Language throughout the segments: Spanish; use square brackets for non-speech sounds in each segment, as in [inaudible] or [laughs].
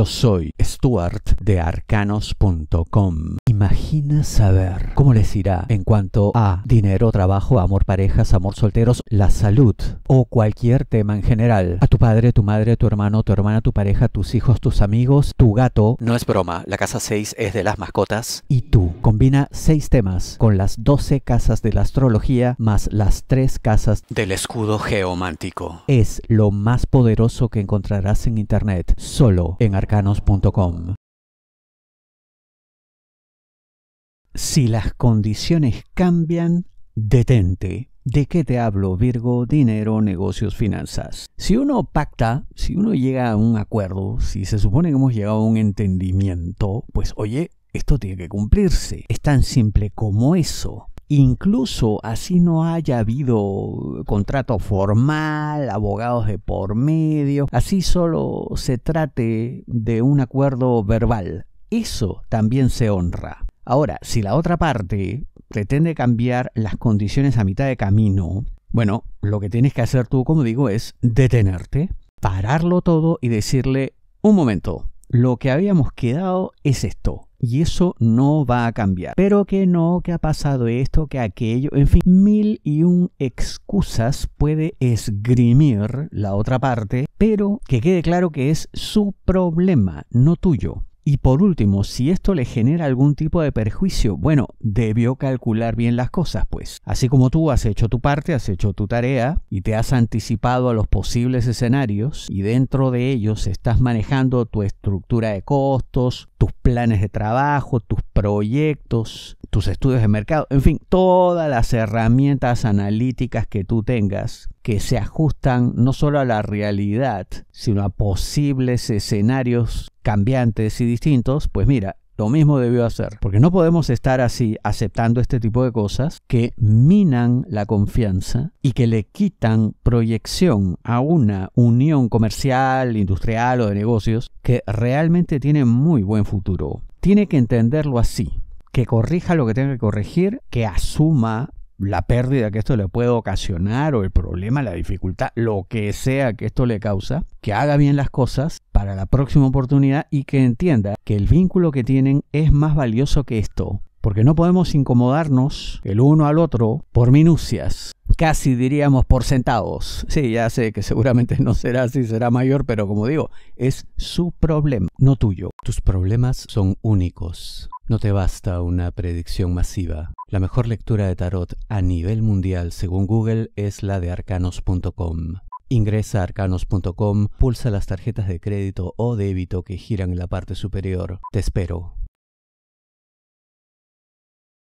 Yo soy Stuart de arcanos.com. Imagina saber cómo les irá en cuanto a dinero, trabajo, amor, parejas, amor, solteros, la salud o cualquier tema en general. A tu padre, tu madre, tu hermano, tu hermana, tu pareja, tus hijos, tus amigos, tu gato. No es broma, la casa 6 es de las mascotas. Y tú. Combina 6 temas con las 12 casas de la astrología más las 3 casas del escudo geomántico. Es lo más poderoso que encontrarás en internet, solo en arcanos si las condiciones cambian, detente. ¿De qué te hablo, Virgo? Dinero, negocios, finanzas. Si uno pacta, si uno llega a un acuerdo, si se supone que hemos llegado a un entendimiento, pues oye, esto tiene que cumplirse. Es tan simple como eso incluso así no haya habido contrato formal, abogados de por medio, así solo se trate de un acuerdo verbal. Eso también se honra. Ahora, si la otra parte pretende cambiar las condiciones a mitad de camino, bueno, lo que tienes que hacer tú, como digo, es detenerte, pararlo todo y decirle, un momento, lo que habíamos quedado es esto y eso no va a cambiar. Pero que no, que ha pasado esto, que aquello, en fin, mil y un excusas puede esgrimir la otra parte, pero que quede claro que es su problema, no tuyo. Y por último, si esto le genera algún tipo de perjuicio, bueno, debió calcular bien las cosas, pues. Así como tú has hecho tu parte, has hecho tu tarea y te has anticipado a los posibles escenarios y dentro de ellos estás manejando tu estructura de costos, tus planes de trabajo, tus proyectos, tus estudios de mercado, en fin, todas las herramientas analíticas que tú tengas que se ajustan no solo a la realidad, sino a posibles escenarios cambiantes y distintos, pues mira, lo mismo debió hacer. Porque no podemos estar así aceptando este tipo de cosas que minan la confianza y que le quitan proyección a una unión comercial, industrial o de negocios que realmente tiene muy buen futuro. Tiene que entenderlo así que corrija lo que tenga que corregir, que asuma la pérdida que esto le puede ocasionar o el problema, la dificultad, lo que sea que esto le causa, que haga bien las cosas para la próxima oportunidad y que entienda que el vínculo que tienen es más valioso que esto, porque no podemos incomodarnos el uno al otro por minucias casi diríamos por centavos. Sí, ya sé que seguramente no será así, será mayor, pero como digo, es su problema, no tuyo. Tus problemas son únicos. No te basta una predicción masiva. La mejor lectura de tarot a nivel mundial, según Google, es la de arcanos.com. Ingresa a arcanos.com, pulsa las tarjetas de crédito o débito que giran en la parte superior. Te espero.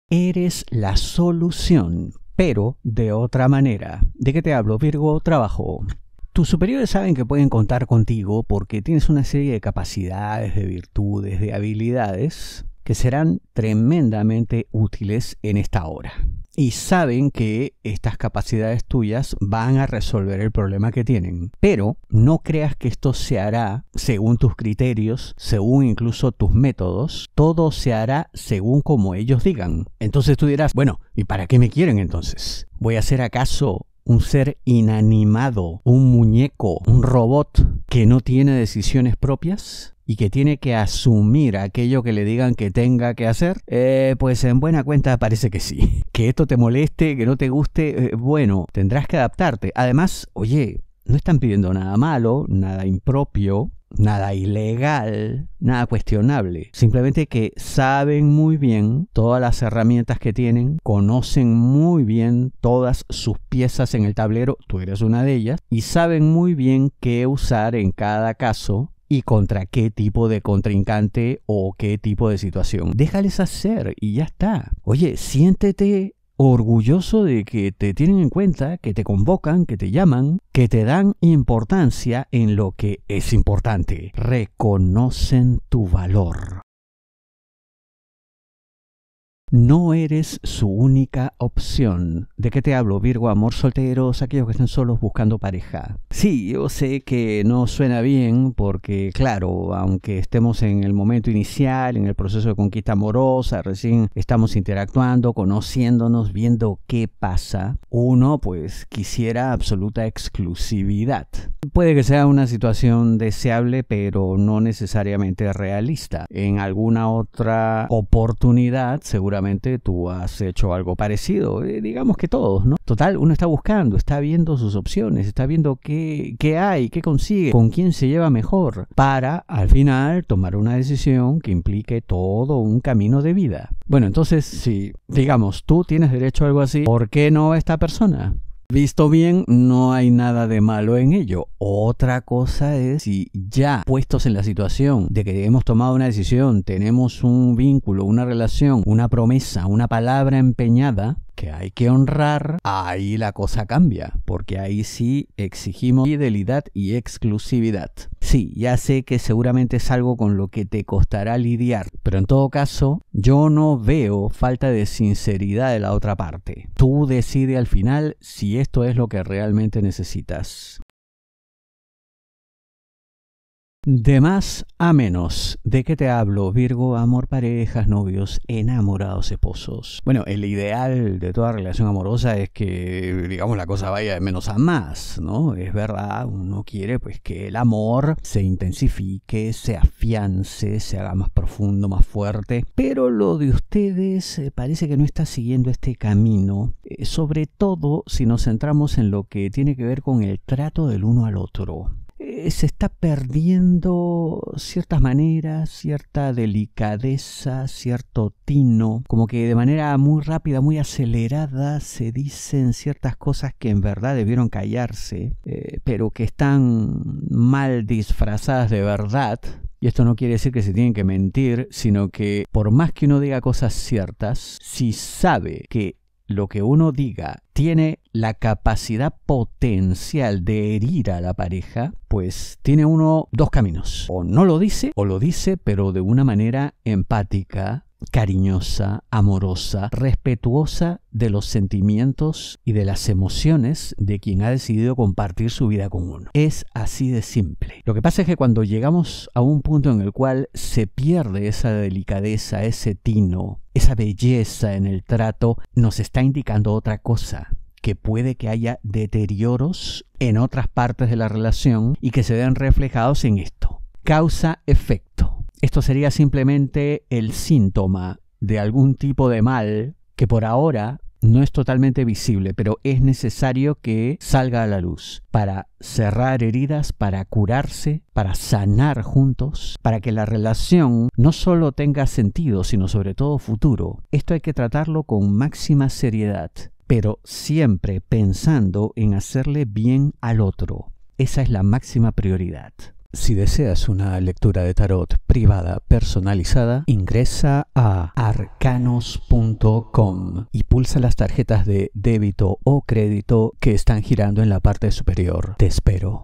Eres la solución pero de otra manera. ¿De qué te hablo, Virgo? Trabajo. Tus superiores saben que pueden contar contigo porque tienes una serie de capacidades, de virtudes, de habilidades que serán tremendamente útiles en esta hora y saben que estas capacidades tuyas van a resolver el problema que tienen. Pero no creas que esto se hará según tus criterios, según incluso tus métodos. Todo se hará según como ellos digan. Entonces tú dirás, bueno, ¿y para qué me quieren entonces? ¿Voy a ser acaso un ser inanimado, un muñeco, un robot que no tiene decisiones propias? y que tiene que asumir aquello que le digan que tenga que hacer, eh, pues en buena cuenta parece que sí. [laughs] Que esto te moleste, que no te guste, eh, bueno, tendrás que adaptarte. Además, oye, no están pidiendo nada malo, nada impropio, nada ilegal, nada cuestionable. Simplemente que saben muy bien todas las herramientas que tienen, conocen muy bien todas sus piezas en el tablero, tú eres una de ellas, y saben muy bien qué usar en cada caso y contra qué tipo de contrincante o qué tipo de situación. Déjales hacer y ya está. Oye, siéntete orgulloso de que te tienen en cuenta, que te convocan, que te llaman, que te dan importancia en lo que es importante. Reconocen tu valor no eres su única opción. ¿De qué te hablo, Virgo? Amor solteros, aquellos que están solos buscando pareja. Sí, yo sé que no suena bien porque, claro, aunque estemos en el momento inicial, en el proceso de conquista amorosa, recién estamos interactuando, conociéndonos, viendo qué pasa, uno pues quisiera absoluta exclusividad. Puede que sea una situación deseable, pero no necesariamente realista. En alguna otra oportunidad, seguramente tú has hecho algo parecido, eh, digamos que todos, ¿no? Total, uno está buscando, está viendo sus opciones, está viendo qué, qué hay, qué consigue, con quién se lleva mejor, para al final tomar una decisión que implique todo un camino de vida. Bueno, entonces, si digamos, tú tienes derecho a algo así, ¿por qué no esta persona? Visto bien, no hay nada de malo en ello. Otra cosa es si ya puestos en la situación de que hemos tomado una decisión, tenemos un vínculo, una relación, una promesa, una palabra empeñada, que hay que honrar, ahí la cosa cambia, porque ahí sí exigimos fidelidad y exclusividad. Sí, ya sé que seguramente es algo con lo que te costará lidiar, pero en todo caso, yo no veo falta de sinceridad de la otra parte. Tú decide al final si esto es lo que realmente necesitas. De más a menos. ¿De qué te hablo, Virgo? Amor, parejas, novios, enamorados, esposos. Bueno, el ideal de toda relación amorosa es que, digamos, la cosa vaya de menos a más, ¿no? Es verdad, uno quiere pues que el amor se intensifique, se afiance, se haga más profundo, más fuerte. Pero lo de ustedes eh, parece que no está siguiendo este camino, eh, sobre todo si nos centramos en lo que tiene que ver con el trato del uno al otro. Eh, se está perdiendo ciertas maneras, cierta delicadeza, cierto tino, como que de manera muy rápida, muy acelerada se dicen ciertas cosas que en verdad debieron callarse, eh, pero que están mal disfrazadas de verdad. Y esto no quiere decir que se tienen que mentir, sino que por más que uno diga cosas ciertas, si sabe que lo que uno diga tiene la capacidad potencial de herir a la pareja, pues tiene uno dos caminos. O no lo dice, o lo dice, pero de una manera empática, cariñosa, amorosa, respetuosa de los sentimientos y de las emociones de quien ha decidido compartir su vida con uno. Es así de simple. Lo que pasa es que cuando llegamos a un punto en el cual se pierde esa delicadeza, ese tino, esa belleza en el trato, nos está indicando otra cosa que puede que haya deterioros en otras partes de la relación y que se vean reflejados en esto. Causa-efecto. Esto sería simplemente el síntoma de algún tipo de mal que por ahora no es totalmente visible, pero es necesario que salga a la luz para cerrar heridas, para curarse, para sanar juntos, para que la relación no solo tenga sentido, sino sobre todo futuro. Esto hay que tratarlo con máxima seriedad, pero siempre pensando en hacerle bien al otro. Esa es la máxima prioridad. Si deseas una lectura de tarot privada personalizada, ingresa a arcanos.com y pulsa las tarjetas de débito o crédito que están girando en la parte superior. Te espero.